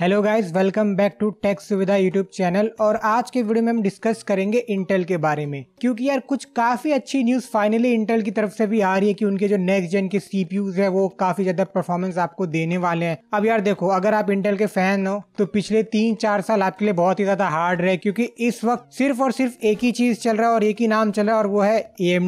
hello guys welcome back to techs Suvidha YouTube channel और आज के वीडियो में हम डिस्कस करेंगे इंटेल के बारे में क्योंकि यार कुछ काफ़ी अच्छी न्यूज़ फाइनली इंटेल की तरफ से भी आ रही है कि उनके जो नेक्स्ट जेन के यूज है वो काफ़ी ज़्यादा परफॉर्मेंस आपको देने वाले हैं अब यार देखो अगर आप इंटेल के फैन हो तो पिछले तीन चार साल आपके लिए बहुत ही ज़्यादा हार्ड रहे क्योंकि इस वक्त सिर्फ और सिर्फ एक ही चीज़ चल रहा है और एक ही नाम चल रहा है और वो है ए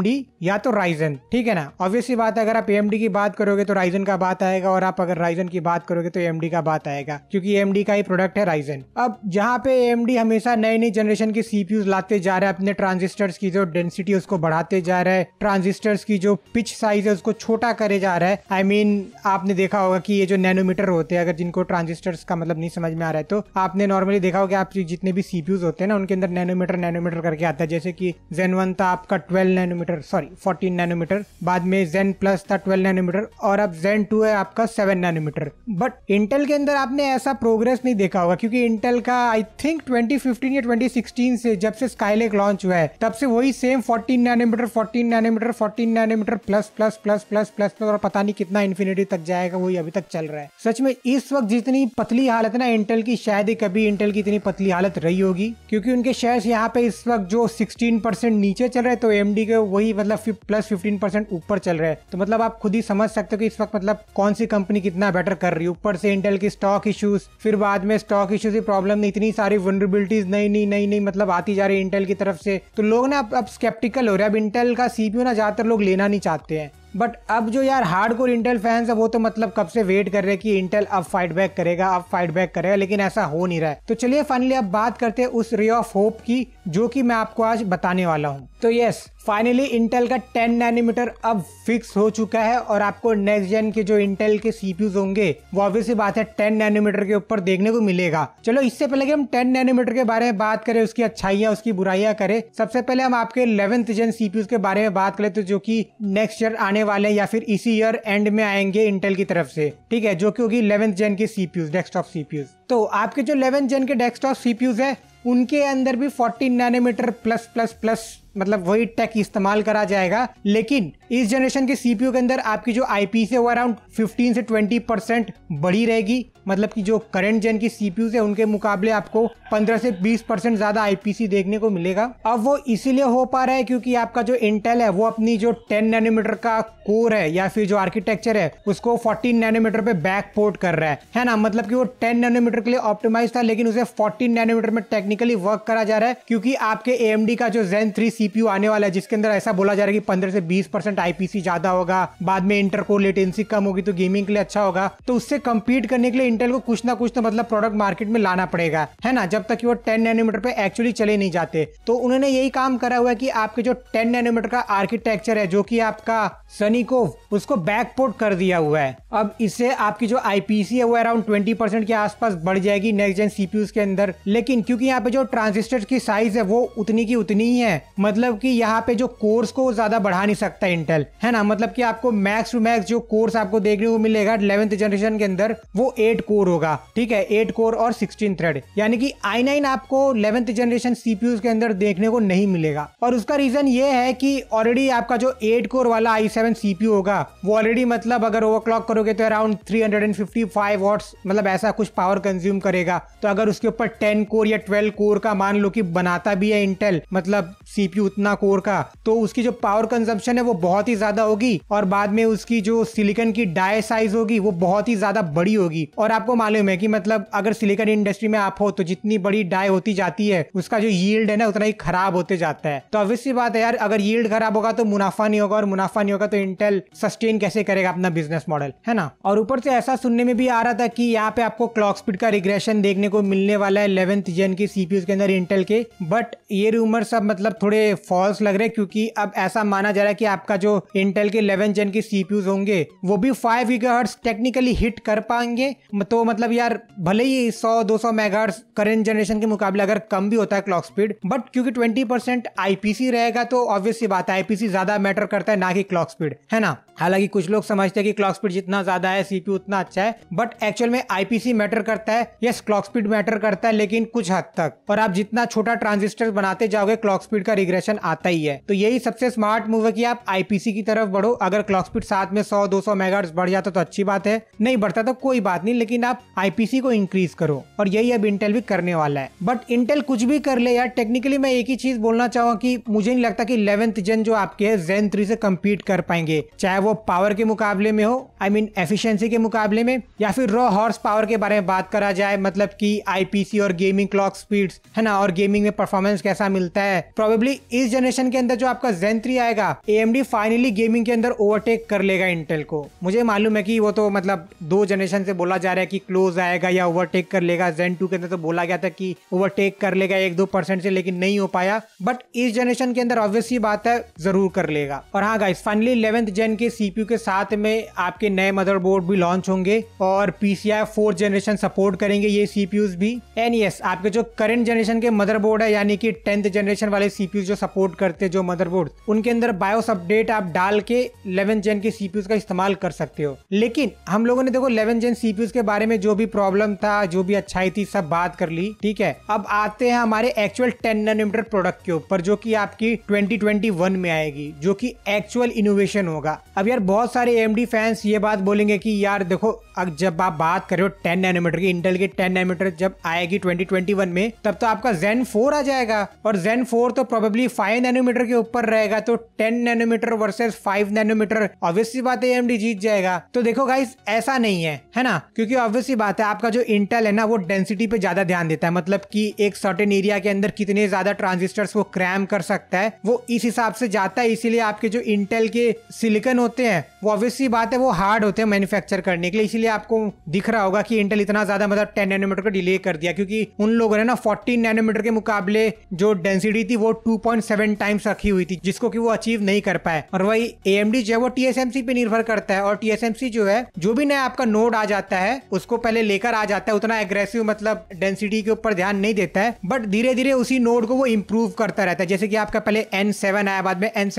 या तो राइजन ठीक है ना ऑब्वियसली बात है अगर आप ए की बात करोगे तो राइजन का बात आएगा और आप अगर राइजन की बात करोगे तो ए का बात आएगा क्योंकि एएमडी का ही प्रोडक्ट है राइजन अब जहां पे एएमडी हमेशा नई नई जनरेशन के सीपीयू लाते जा रहे हैं अपने ट्रांजिस्टर्स की जो डेंसिटी उसको बढ़ाते जा रहे हैं ट्रांजिस्टर्स की जो पिच साइज है उसको छोटा करे जा रहा है आई I मीन mean, आपने देखा होगा कि ये जो नैनोमीटर होते हैं अगर जिनको ट्रांजिस्टर्स का मतलब नहीं समझ में आ रहा है तो आपने नॉर्मली देखा होगा आप जितने भी सीपीयूज होते हैं ना उनके अंदर नैनोमीटर नैनोमीटर करके आता है जैसे कि जेन वन था आपका twelve nanometre sorry fourteen nanometre बाद में जेन प्लस था ट्वेल्व नैनोमीटर और अब जेन टू है आपका सेवन नैनोमीटर बट इंटेल के अंदर आपने ऐसा प्रो प्रोग्रेस नहीं देखा होगा क्योंकि इंटेल का आई थिंक 2015 या 2016 से जब से स्काईलेक लॉन्च हुआ है तब से वही same 14 nanometre 14 nanometre 14 nanometre plus plus plus plus plus plus और पता नहीं कितना इन्फिनिटी तक जाएगा वही अभी तक चल रहा है सच में इस वक्त जितनी पतली हालत ना इंटेल की शायद ही कभी इंटेल की इतनी पतली हालत रही होगी क्योंकि उनके शेयर्स यहाँ पे इस वक्त जो सिक्सटीन नीचे चल रहे तो एम के वही मतलब प्लस फिफ्टीन ऊपर चल रहे तो मतलब आप खुद ही समझ सकते हो कि इस वक्त मतलब कौन सी कंपनी कितना बेटर कर रही है ऊपर से इंटेल की स्टॉक इश्यूज फिर बाद में स्टॉक इश्यू से प्रॉब्लम नहीं इतनी सारी वनरेबिलिटीज नई नई नई नई मतलब आती जा रही है इंटेल की तरफ से तो लोग ना अब अब स्केप्टिकल हो रहे हैं अब इंटेल का सीपीयू ना ज़्यादातर लोग लेना नहीं चाहते हैं बट अब जो यार हार्ड कोर इंटेल फैंस है वो तो मतलब कब से वेट कर रहे हैं कि इंटेल अब फाइट बैक करेगा अब फाइट बैक करेगा लेकिन ऐसा हो नहीं रहा है तो चलिए फाइनली अब बात करते हैं उस रे ऑफ होप की जो कि मैं आपको आज बताने वाला हूँ तो यस फाइनली इंटेल का 10 नैनोमीटर अब फिक्स हो चुका है और आपको नेक्स्ट जेन के जो इंटेल के सीपीयूज होंगे वो ऑब्वियस बात है 10 नैनोमीटर के ऊपर देखने को मिलेगा चलो इससे पहले कि हम 10 नैनोमीटर के बारे में बात करें उसकी अच्छाइयाँ उसकी बुराइयां करें सबसे पहले हम आपके इलेवेंथ जेन सीपीयूज के बारे में बात करें तो जो की नेक्स्ट ईयर आने वाले या फिर इसी ईयर एंड में आएंगे इंटेल की तरफ से ठीक है जो की होगी इलेवेंथ जेन के सीपीयूज डेस्कटॉप सीपीयूज तो आपके जो इलेवेंथ जेन के डेस्कटॉप सीपीयूज है उनके अंदर भी 14 नैनोमीटर प्लस प्लस प्लस मतलब वही टेक इस्तेमाल करा जाएगा लेकिन इस जनरेशन के सीपीयू के अंदर आपकी जो आई से वो अराउंड 15 से 20 परसेंट बढ़ी रहेगी मतलब कि जो करंट जेन की सीपीयू है उनके मुकाबले आपको 15 से 20 परसेंट ज़्यादा आईपीसी देखने को मिलेगा अब वो इसीलिए हो पा रहा है क्योंकि आपका जो इंटेल है वो अपनी जो 10 नैनोमीटर का कोर है या फिर जो आर्किटेक्चर है उसको 14 नैनोमीटर पे बैक पोर्ट कर रहा है है ना मतलब कि वो 10 नैनोमीटर के लिए ऑप्टिमाइज था लेकिन उसे 14 नैनोमीटर में टेक्निकली वर्क करा जा रहा है क्योंकि आपके ए का जो जेन थ्री सीपीयू आने वाला है जिसके अंदर ऐसा बोला जा रहा है कि पंद्रह से बीस परसेंट आईपीसी ज्यादा होगा बाद में इंटरकोर लेटेंसी कम होगी तो गेमिंग के लिए अच्छा होगा तो उससे कम्पीट करने के लिए इंटेल को कुछ ना कुछ तो मतलब प्रोडक्ट मार्केट में लाना पड़ेगा है ना जब तक कि वो 10 नैनोमीटर पे एक्चुअली चले नहीं जाते तो उन्होंने यही काम करा हुआ है कि आपके जो 10 नैनोमीटर का आर्किटेक्चर है जो कि आपका सनी को उसको बैकपोर्ट कर दिया हुआ है अब इससे आपकी जो आईपीसी है वो अराउंड ट्वेंटी के आसपास बढ़ जाएगी नेक्स्ट जेन सीपीयू के अंदर लेकिन क्योंकि यहाँ पे जो ट्रांजिस्टर की साइज है वो उतनी की उतनी ही है मतलब की यहाँ पे जो कोर्स को ज्यादा बढ़ा नहीं सकता इंटेल है ना मतलब की आपको मैक्स टू मैक्स जो कोर्स आपको देखने को मिलेगा इलेवेंथ जनरेशन के अंदर वो एट एट कोर होगा ठीक है एट कोर और सिक्सटीन थ्रेड यानी कि आई नाइन आपको इलेवेंथ जनरेशन सीपीयू के अंदर देखने को नहीं मिलेगा और उसका रीजन ये है कि ऑलरेडी आपका जो एट कोर वाला आई सेवन सीपीयू होगा वो ऑलरेडी मतलब अगर ओवरक्लॉक करोगे तो around three hundred and fifty five watts मतलब ऐसा कुछ पावर कंज्यूम करेगा तो अगर उसके ऊपर टेन कोर या ट्वेल्व कोर का मान लो कि बनाता भी है इंटेल मतलब सीपीयू उतना कोर का तो उसकी जो पावर कंजम्पशन है वो बहुत ही ज्यादा होगी और बाद में उसकी जो सिलिकन की डाई साइज होगी वो बहुत ही ज्यादा बड़ी होगी और और आपको मालूम है कि मतलब अगर सिलिकॉन इंडस्ट्री में आप हो तो जितनी बड़ी डाई होती जाती है उसका जो यील्ड है ना उतना ही खराब होते जाता है तो अवश्य बात है यार अगर यील्ड खराब होगा तो मुनाफा नहीं होगा और मुनाफा नहीं होगा तो इंटेल सस्टेन कैसे करेगा अपना बिजनेस मॉडल है ना और ऊपर से ऐसा सुनने में भी आ रहा था कि यहाँ पे आपको क्लॉक स्पीड का रिग्रेशन देखने को मिलने वाला है इलेवेंथ जेन की सीपीयू के अंदर इंटेल के बट ये रूमर सब मतलब थोड़े फॉल्स लग रहे क्योंकि अब ऐसा माना जा रहा है कि आपका जो इंटेल के इलेवेंथ जेन के सीपीयूज होंगे वो भी फाइव गीगा टेक्निकली हिट कर पाएंगे तो मतलब यार भले ही 100-200 मेगाहर्ट्ज करंट जनरेशन के मुकाबले अगर कम भी होता है क्लॉक स्पीड बट क्योंकि 20 परसेंट आईपीसी रहेगा तो ऑब्वियस ये बात है आईपीसी ज्यादा मैटर करता है ना कि क्लॉक स्पीड है ना हालांकि कुछ लोग समझते हैं कि क्लॉक स्पीड जितना ज्यादा है सीपीयू उतना अच्छा है बट एक्चुअल में आईपीसी मैटर करता है यस क्लॉक स्पीड मैटर करता है लेकिन कुछ हद तक और आप जितना छोटा ट्रांजिस्टर बनाते जाओगे क्लॉक स्पीड का रिग्रेशन आता ही है तो यही सबसे स्मार्ट मूव है कि आप आईपीसी की तरफ बढ़ो अगर क्लॉक स्पीड साथ में सौ दो सौ बढ़ जाता तो अच्छी बात है नहीं बढ़ता तो कोई बात नहीं लेकिन लेकिन आप आईपीसी को इंक्रीज करो और यही अब इंटेल भी करने वाला है बट इंटेल कुछ भी कर ले यार टेक्निकली मैं एक ही चीज बोलना चाहूँ की मुझे नहीं लगता की इलेवेंथ जन जो आपके है जेन थ्री से कम्पीट कर पाएंगे चाहे वो पावर के मुकाबले में हो आई मीन एफिशियंसी के मुकाबले में या फिर रॉ हॉर्स पावर के बारे में बात करा जाए मतलब की आईपीसी और गेमिंग क्लॉक स्पीड है ना और गेमिंग में परफॉर्मेंस कैसा मिलता है प्रोबेबली इस जनरेशन के अंदर जो आपका जेन थ्री आएगा ए फाइनली गेमिंग के अंदर ओवरटेक कर लेगा इंटेल को मुझे मालूम है कि वो तो मतलब दो जनरेशन से बोला जा रहा है रहा है कि क्लोज आएगा या ओवरटेक कर लेगा जेन टू के अंदर तो बोला गया था कि ओवरटेक कर लेगा एक दो परसेंट से लेकिन नहीं हो पाया बट इस जनरेशन के अंदर ऑब्वियसली बात है जरूर कर लेगा और हाँ गाइस फाइनली इलेवेंथ जेन के सीपीयू के साथ में आपके नए मदरबोर्ड भी लॉन्च होंगे और पीसीआई फोर्थ जनरेशन सपोर्ट करेंगे ये सीपीयू भी एंड यस आपके जो करेंट जनरेशन के मदरबोर्ड है यानी कि टेंथ जनरेशन वाले सीपीयू जो सपोर्ट करते जो मदरबोर्ड उनके अंदर बायोस अपडेट आप डाल के इलेवेंथ जेन के सीपीयू का इस्तेमाल कर सकते हो लेकिन हम लोगों ने देखो इलेवन जेन सीपीयू के बारे बारे में जो भी प्रॉब्लम था जो भी अच्छाई थी सब बात कर ली ठीक है अब आते हैं हमारे एक्चुअल टेन नैनोमीटर प्रोडक्ट के ऊपर जो की आपकी ट्वेंटी ट्वेंटी वन में आएगी जो की एक्चुअल इनोवेशन होगा अब यार बहुत सारे एम डी फैंस ये बात बोलेंगे की यार देखो अब जब आप बात कर रहे हो टेन नैनोमीटर की इंटेल की टेन नैनोमीटर जब आएगी 2021 में तब तो आपका जेन फोर आ जाएगा और जेन फोर तो प्रोबेबली फाइव नैनोमीटर के ऊपर रहेगा तो ten nanometre versus five nanometre obviously बात है एएमडी जीत जाएगा तो देखो गाइस ऐसा नहीं है है ना क्योंकि ऑब्वियसली बात है आपका जो इंटेल है ना वो डेंसिटी पे ज्यादा ध्यान देता है मतलब की एक सर्टेन एरिया के अंदर कितने ज्यादा ट्रांजिस्टर्स वो क्रैम कर सकता है वो इस हिसाब से जाता है इसीलिए आपके जो इंटेल के सिलिकन होते हैं वो ऑब्वियसली बात है वो हार्ड होते हैं मैन्युफैक्चर करने के लिए इसीलिए आपको दिख रहा होगा कि इंटेल इतना ज़्यादा मतलब टेन नैनोमीटर का डिले कर दिया क्योंकि उन लोगों ने ना फोर्टीन नैनोमीटर के मुकाबले जो डेंसिटी थी वो टू पॉइंट सेवन टाइम्स रखी हुई थी जिसको कि वो अचीव नहीं कर पाए और वही ए जो है वो टीएसएमसी पे निर्भर करता है और टीएसएमसी जो है जो भी नया आपका नोड आ जाता है उसको पहले लेकर आ जाता है उतना एग्रेसिव मतलब डेंसिटी के ऊपर ध्यान नहीं देता है बट धीरे धीरे उसी नोड को वो इम्प्रूव करता रहता है जैसे कि आपका पहले एन आया बाद में एन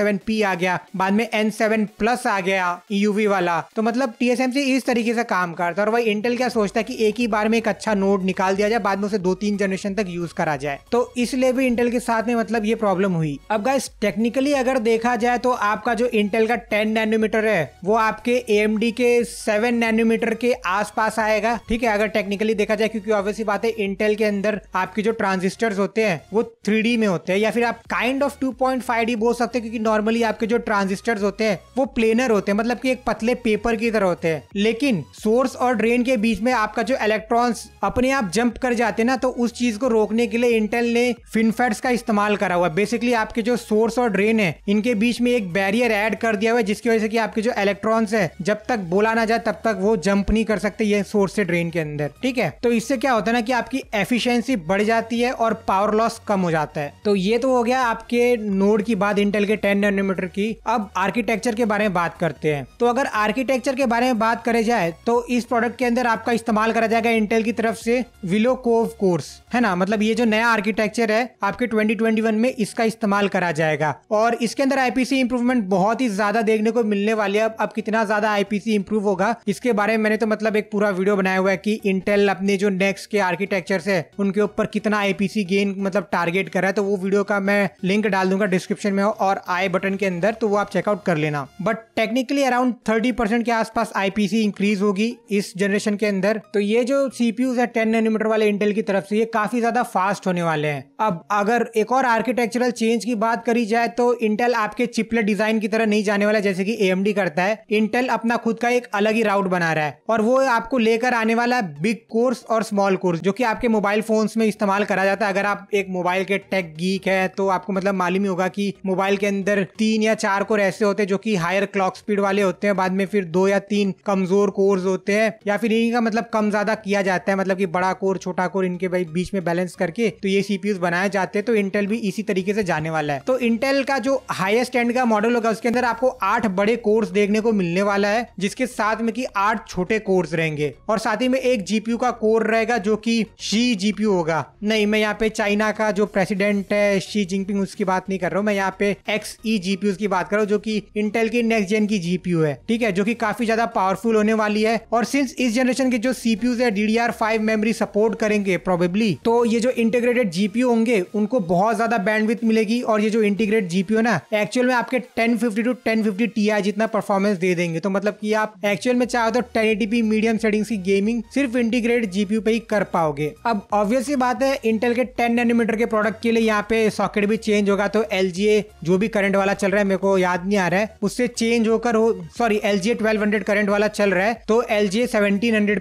आ गया बाद में एन प्लस आ गया ईयूवी e वाला तो मतलब टीएसएमसी इस तरीके से काम करता है और वही इंटेल क्या सोचता है कि एक ही बार में एक अच्छा नोट निकाल दिया जाए बाद में उसे दो तीन जनरेशन तक यूज करा जाए तो इसलिए भी इंटेल के साथ में मतलब ये प्रॉब्लम हुई अब गाइस टेक्निकली अगर देखा जाए तो आपका जो इंटेल का टेन नैनोमीटर है वो आपके ए के सेवन नैनोमीटर के आसपास आएगा ठीक है अगर टेक्निकली देखा जाए क्योंकि ऑब्वियसली बात है इंटेल के अंदर आपके जो ट्रांजिस्टर्स होते हैं वो थ्री में होते हैं या फिर आप kind of two point five D बोल सकते हैं क्योंकि नॉर्मली आपके जो ट्रांजिस्टर्स होते हैं वो प्लेनर होते हैं मतलब कि एक पतले पेपर की तरह होते हैं लेकिन सोर्स और ड्रेन के बीच में आपका जो इलेक्ट्रॉन्स अपने आप जंप कर जाते हैं ना तो उस चीज को रोकने के लिए इंटेल ने फिनफेट्स का इस्तेमाल करा हुआ है बेसिकली आपके जो सोर्स और ड्रेन है इनके बीच में एक बैरियर एड कर दिया हुआ है जिसकी वजह से कि आपके जो इलेक्ट्रॉन्स है जब तक बोला ना जाए तब तक वो जंप नहीं कर सकते ये सोर्स से ड्रेन के अंदर ठीक है तो इससे क्या होता है ना कि आपकी एफिशिएंसी बढ़ जाती है और पावर लॉस कम हो जाता है तो ये तो हो गया आपके नोड की बात इंटेल के टेन नैनोमीटर की अब आर्किटेक्चर के बारे में बात करते हैं सकते हैं तो अगर आर्किटेक्चर के बारे में बात करे जाए तो इस प्रोडक्ट के अंदर आपका इस्तेमाल करा जाएगा इंटेल की तरफ से विलो कोव कोर्स है ना मतलब ये जो नया आर्किटेक्चर है आपके 2021 में इसका इस्तेमाल करा जाएगा और इसके अंदर आईपीसी इंप्रूवमेंट बहुत ही ज्यादा देखने को मिलने वाली है अब कितना ज्यादा आईपीसी इंप्रूव होगा इसके बारे में मैंने तो मतलब एक पूरा वीडियो बनाया हुआ है कि इंटेल अपने जो नेक्स्ट के आर्किटेक्चर है उनके ऊपर कितना आईपीसी गेन मतलब टारगेट कर रहा है तो वो वीडियो का मैं लिंक डाल दूंगा डिस्क्रिप्शन में और आई बटन के अंदर तो वो आप चेकआउट कर लेना बट टेक्निकली भी अराउंड थर्टी परसेंट के आसपास आईपीसी इंक्रीज होगी इस जनरेशन के अंदर तो ये जो सीपीयूज है टेन नैनोमीटर वाले इंटेल की तरफ से ये काफी ज्यादा फास्ट होने वाले हैं अब अगर एक और आर्किटेक्चरल चेंज की बात करी जाए तो इंटेल आपके चिपलेट डिजाइन की तरह नहीं जाने वाला जैसे की एएमडी करता है इंटेल अपना खुद का एक अलग ही राउट बना रहा है और वो आपको लेकर आने वाला है बिग कोर्स और स्मॉल कोर्स जो की आपके मोबाइल फोन में इस्तेमाल करा जाता है अगर आप एक मोबाइल के टेक गीक है तो आपको मतलब मालूम ही होगा की मोबाइल के अंदर तीन या चार कोर ऐसे होते जो की हायर क्लॉक स्पीड वाले होते हैं बाद में फिर दो या तीन कमजोर कोर्स होते हैं या फिर इन्हीं का मतलब कम ज्यादा किया जाता है मतलब कि बड़ा कोर छोटा कोर इनके भाई बीच में बैलेंस करके तो ये सीपीयू बनाए जाते हैं तो इंटेल भी इसी तरीके से जाने वाला है तो इंटेल का जो हाईएस्ट एंड का मॉडल होगा उसके अंदर आपको आठ बड़े कोर्स देखने को मिलने वाला है जिसके साथ में की आठ छोटे कोर्स रहेंगे और साथ ही में एक जीपीयू का कोर रहेगा जो की शी जीपीयू होगा नहीं मैं यहाँ पे चाइना का जो प्रेसिडेंट है शी जिनपिंग उसकी बात नहीं कर रहा हूँ मैं यहाँ पे एक्स ई जीपीयू की बात कर रहा हूँ जो की इंटेल की नेक्स्ट जेन की जी जीपीयू है ठीक है जो कि काफी ज्यादा पावरफुल होने वाली है और सिंस इस जनरेशन के जो सीपीयू है डी फाइव मेमोरी सपोर्ट करेंगे प्रोबेबली तो ये जो इंटीग्रेटेड जीपीयू होंगे उनको बहुत ज्यादा बैंडविथ मिलेगी और ये जो इंटीग्रेट जीपीयू ना एक्चुअल में आपके 1050 टू 1050 टीआई जितना परफॉर्मेंस दे देंगे तो मतलब कि आप एक्चुअल में चाहो तो 1080p मीडियम सेटिंग्स की गेमिंग सिर्फ इंटीग्रेट जीपीयू पे ही कर पाओगे अब ऑब्वियस बात है इंटेल के टेन नैनोमीटर के प्रोडक्ट के लिए यहाँ पे सॉकेट भी चेंज होगा तो एल जो भी करंट वाला चल रहा है मेरे को याद नहीं आ रहा है उससे चेंज होकर सॉरी एल जी करंट वाला चल रहा है तो एल जी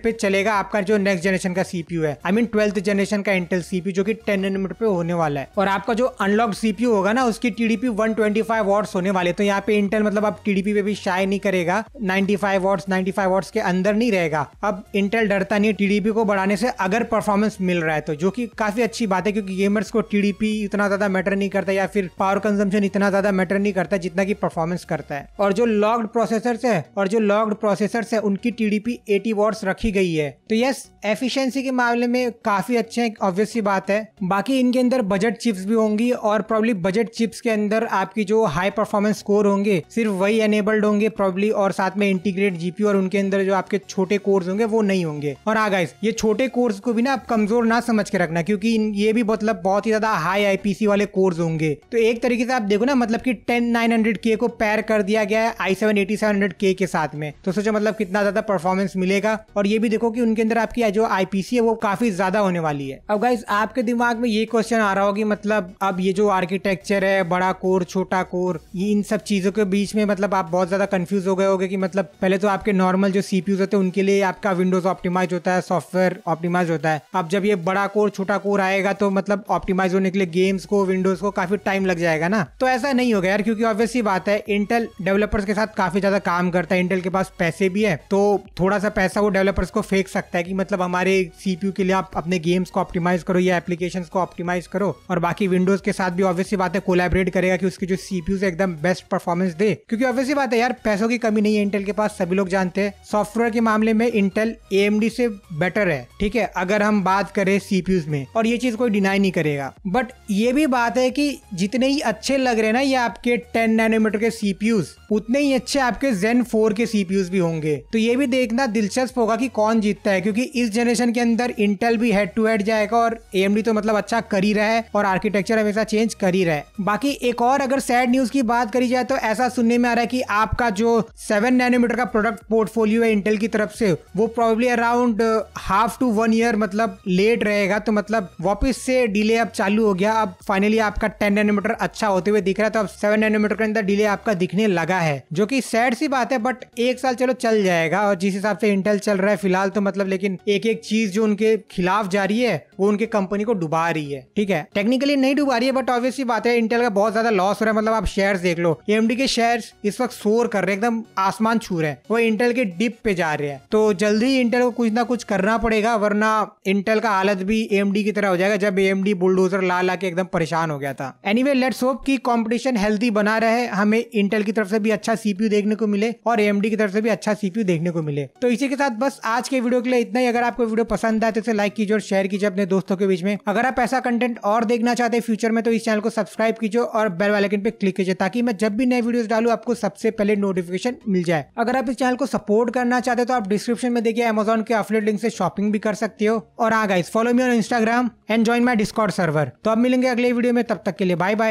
पे चलेगा आपका जो नेक्स्ट जनरेशन का सीपीयू है आई मीन ट्वेल्थ जनरेशन का इंटेल सीपीयू जो कि टेन नैनोमीटर पे होने वाला है और आपका जो अनलॉक सीपीयू होगा ना उसकी टीडीपी वन 125 वॉट्स होने वाले तो यहाँ पे इंटेल मतलब आप टीडीपी पे भी शाय नहीं करेगा 95 वॉट्स 95 वॉट्स के अंदर नहीं रहेगा अब इंटेल डरता नहीं है टीडीपी को बढ़ाने से अगर परफॉर्मेंस मिल रहा है तो जो कि काफी अच्छी बात है क्योंकि गेमर्स को टीडीपी इतना ज्यादा मैटर नहीं करता या फिर पावर कंजम्पशन इतना ज्यादा मैटर नहीं करता जितना की परफॉर्मेंस करता है और जो लॉक्ड प्रोसेसर है और जो लॉक्ड प्रोसेसर है उनकी T D P eighty watts रखी गई है तो यस एफिशिएंसी के मामले में काफी अच्छे हैं ऑब्वियसली बात है बाकी इनके अंदर बजट चिप्स भी होंगी और प्रॉब्ली बजट चिप्स के अंदर आपकी जो हाई परफॉर्मेंस स्कोर होंगे सिर्फ वही एनेबल्ड होंगे प्रॉब्ली और साथ में इंटीग्रेट जीपी और उनके अंदर जो आपके छोटे कोर्स होंगे वो नहीं होंगे और आ हाँ गाइस ये छोटे कोर्स को भी ना आप कमजोर ना समझ के रखना क्योंकि ये भी मतलब बहुत ही ज्यादा हाई आईपीसी वाले कोर्स होंगे तो एक तरीके से आप देखो ना मतलब की टेन नाइन हंड्रेड के को पैर कर दिया गया है I seven eighty seven hundred K के साथ में तो सोचो मतलब कितना ज्यादा परफॉर्मेंस मिलेगा और ये भी देखो कि उनके अंदर आपकी जो आईपीसी है वो काफी ज्यादा होने वाली है अब गाइज आपके दिमाग में ये क्वेश्चन आ रहा होगी मतलब अब ये जो आर्किटेक्चर है बड़ा कोर छोटा कोर ये इन सब चीजों के बीच में मतलब आप बहुत ज्यादा कंफ्यूज हो गए होगे कि मतलब पहले तो आपके नॉर्मल जो सीपीयू होते हैं उनके लिए आपका विंडोज ऑप्टिमाइज होता है सॉफ्टवेयर ऑप्टिमाइज होता है अब जब ये बड़ा कोर छोटा कोर आएगा तो मतलब ऑप्टिमाइज होने के लिए गेम्स को विंडोज को काफी टाइम लग जाएगा ना तो ऐसा नहीं होगा यार क्योंकि ऑब्वियसली बात है इंटेल डेवलपर्स के साथ काफी काफ़ी ज़्यादा काम करता है इंटेल के पास पैसे भी है तो थोड़ा सा पैसा वो डेवलपर्स को फेंक सकता है कि मतलब हमारे सीपीयू के लिए आप अपने गेम्स को ऑप्टिमाइज करो या एप्लीकेशन को ऑप्टिमाइज करो और बाकी विंडोज के साथ भी ऑब्वियसली बात है कोलेबरेट करेगा कि उसकी जो सीपीयू से एकदम बेस्ट परफॉर्मेंस दे क्योंकि ऑब्वियसली बात है यार पैसों की कमी नहीं है इंटेल के पास सभी लोग जानते हैं सॉफ्टवेयर के मामले में इंटेल ए से बेटर है ठीक है अगर हम बात करें सीपीयूज में और ये चीज कोई डिनाई नहीं करेगा बट ये भी बात है कि जितने ही अच्छे लग रहे हैं ना ये आपके टेन नैनोमीटर के सीपीयूज उतने ही अच्छे आपके जेन फोर के सीपीयूज भी होंगे तो ये भी देखना दिलचस्प होगा कि कौन जीतता है क्योंकि इस जनरेशन के अंदर इंटेल भी हेड टू हेड जाएगा और एम तो मतलब अच्छा कर ही रहा है और आर्किटेक्चर हमेशा चेंज कर ही रहा है बाकी एक और अगर सैड न्यूज की बात करी जाए तो ऐसा सुनने में आ रहा है की आपका जो सेवन नैनोमीटर का प्रोडक्ट पोर्टफोलियो है इंटेल की तरफ से वो probably around half to one year मतलब लेट रहेगा तो मतलब वापस से डिले अब चालू हो गया अब फाइनली आपका टेन नैनोमीटर अच्छा होते हुए दिख रहा है तो अब सेवन नैनोमीटर के अंदर डिले आपका दिखने लगा है जो कि सैड सी बात है बट एक साल चलो चल जाएगा और जिस हिसाब से इंटेल चल रहा है फिलहाल तो मतलब लेकिन एक एक चीज जो उनके खिलाफ जा रही है वो उनके कंपनी को डुबा रही है ठीक है टेक्निकली नहीं डुबा रही है बट ऑब्वियसली बात है इंटेल का बहुत ज्यादा लॉस हो रहा है मतलब आप शेयर देख लो एम के शेयर इस वक्त शोर कर रहे हैं एकदम आसमान छू रहे हैं वो इंटेल के डिप पे जा रहे हैं तो जल्दी ही इंटेल को कुछ ना कुछ करना पड़ेगा वरना इंटेल का हालत भी एम की तरह हो जाएगा जब डी बुलडोजर ला ला के एकदम परेशान हो गया था वे लेट्स होप की कॉम्पिटिशन हेल्थी बना रहे हमें इंटेल की तरफ से भी अच्छा देख देखने को मिले और एम की तरफ से भी अच्छा सीपीयू देखने को मिले तो इसी के साथ बस आज के वीडियो के लिए इतना ही अगर आपको वीडियो पसंद आए तो इसे लाइक कीजिए और शेयर कीजिए अपने दोस्तों के बीच में अगर आप ऐसा कंटेंट और देखना चाहते हैं फ्यूचर में तो इस चैनल को सब्सक्राइब कीजिए और बेल वालेकिन पे क्लिक कीजिए ताकि मैं जब भी नए वीडियो डालू आपको सबसे पहले नोटिफिकेशन मिल जाए अगर आप इस चैनल को सपोर्ट करना चाहते हो तो आप डिस्क्रिप्शन में देखिए अमेजोन के अपलेट लिंक से शॉपिंग भी कर सकते हो और हाँ follow me on Instagram and join my Discord server तो अब मिलेंगे अगले वीडियो में तब तक के लिए बाय बाय